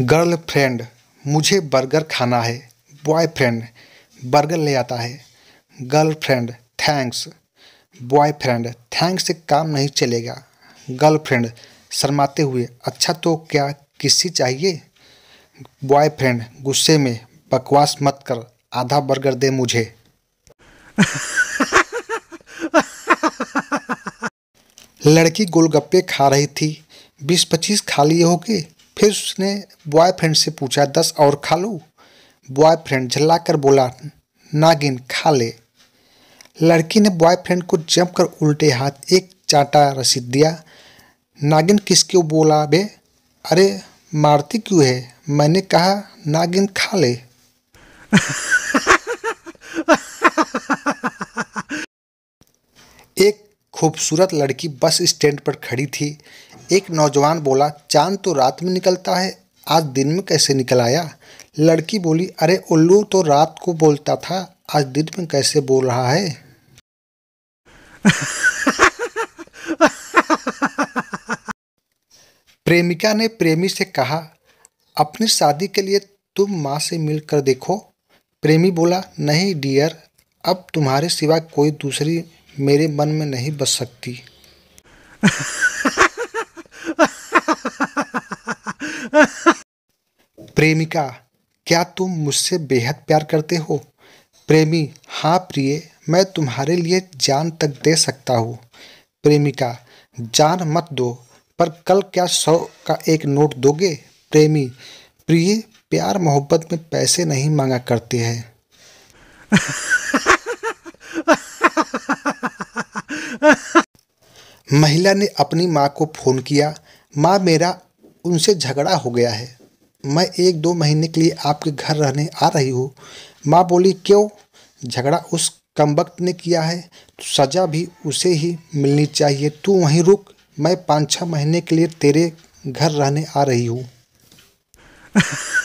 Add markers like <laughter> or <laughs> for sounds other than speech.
girlfriend मुझे burger खाना है बॉयफ्रेंड बर्गर ले आता है गर्लफ्रेंड थैंक्स बॉयफ्रेंड थैंक्स से काम नहीं चलेगा गर्लफ्रेंड शर्माते हुए अच्छा तो क्या किसी चाहिए बॉयफ्रेंड गुस्से में बकवास मत कर आधा बर्गर दे मुझे लड़की गोलगप्पे खा रही थी बीस पच्चीस खा लिए होगे फिर उसने बॉयफ्रेंड से पूछा दस और खा लूँ बॉयफ्रेंड झल्लाकर बोला नागिन खा ले लड़की ने बॉयफ्रेंड को कर उल्टे हाथ एक चाटा रसीद दिया नागिन किसके बोला बे अरे मारती क्यों है मैंने कहा नागिन खा ले <laughs> एक खूबसूरत लड़की बस स्टैंड पर खड़ी थी एक नौजवान बोला चांद तो रात में निकलता है आज दिन में कैसे निकल आया लड़की बोली अरे उल्लू तो रात को बोलता था आज दिन में कैसे बोल रहा है प्रेमिका ने प्रेमी से कहा अपनी शादी के लिए तुम माँ से मिलकर देखो प्रेमी बोला नहीं डियर अब तुम्हारे सिवा कोई दूसरी मेरे मन में नहीं बस सकती <laughs> प्रेमिका क्या तुम मुझसे बेहद प्यार करते हो प्रेमी हाँ प्रिय मैं तुम्हारे लिए जान तक दे सकता हूँ प्रेमिका जान मत दो पर कल क्या सौ का एक नोट दोगे प्रेमी प्रिय प्यार मोहब्बत में पैसे नहीं मांगा करते हैं महिला ने अपनी माँ को फोन किया माँ मेरा उनसे झगड़ा हो गया है मैं एक दो महीने के लिए आपके घर रहने आ रही हूँ माँ बोली क्यों झगड़ा उस कमबख्त ने किया है तो सज़ा भी उसे ही मिलनी चाहिए तू वहीं रुक मैं पाँच छः महीने के लिए तेरे घर रहने आ रही हूँ <laughs>